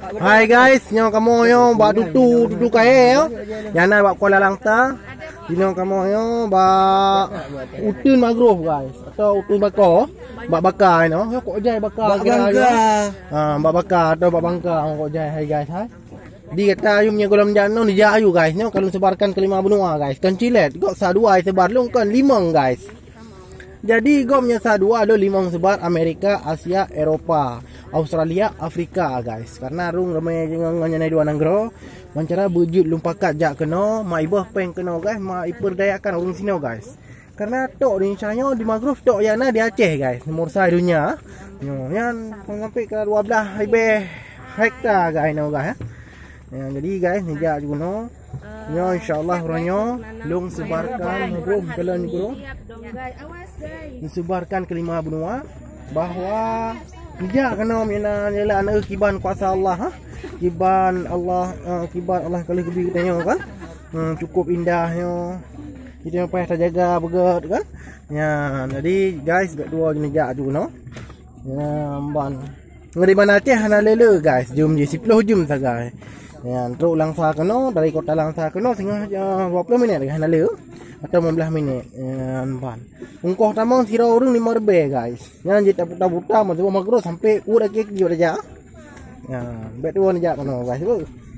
Hai guys, nyo kamu yo ba tutu tutu kae yo. Ya. Jana ba Kuala Langta. Dino kamu yo ba utun mangrove guys. Atau utun bako. Ba bakar, no. Yo kok jai Bakar. Ya? Bangka. Ha, ba baka atau ba bangka kok jai hai guys hai. Di kata ayu punya kolam jano ni jayu guys. Nyo kalau sebarkan kelima benua guys. Kan cilet. Kok sa dua sebar lu kan lima guys. Jadi gomnya sa dua lo lima sebar Amerika, Asia, Eropa. Australia, Afrika guys. Karena rung ramai dengan nganya nai dua nanggro. Mancara bujut lumpakat jak kena, mak ibah peng kena guys, mak ipur dayakan orang sino guys. Karena tok rincanya di mangrove tok yang di Aceh guys. Nomor saya dunia. Yo, yang sampai ke 12 ibe hektar guys nau guys. Ya. ya, jadi guys, ni jak guno. Ya insyaallah ronyo lung sebarkan rum kelan guru. Disebarkan ke lima benua bahwa Bijak kena mina lah. jela anak kiban kuasa Allah ha. Kiban Allah uh, kiban Allah kali lebih kita tengok kan. Hmm, cukup indahnya. Kita yang payah terjaga begat kan. Ya, jadi guys dekat dua jenis jak tu no. Ya, amban. Ngeri mana ya, teh nak lele guys. Jom je 10 jam saja. Ayan, teruk langsa kena dari kota langsa kena sehingga uh, eh, 20 minit dah lalu atau 15 minit. Ayan, eh, ban. Ungkoh tamang sira urung 5 rebe guys. Yang je putar-putar buta macam makro sampai ura kek gi pada ja. Ya, bet dua ni ja kena guys.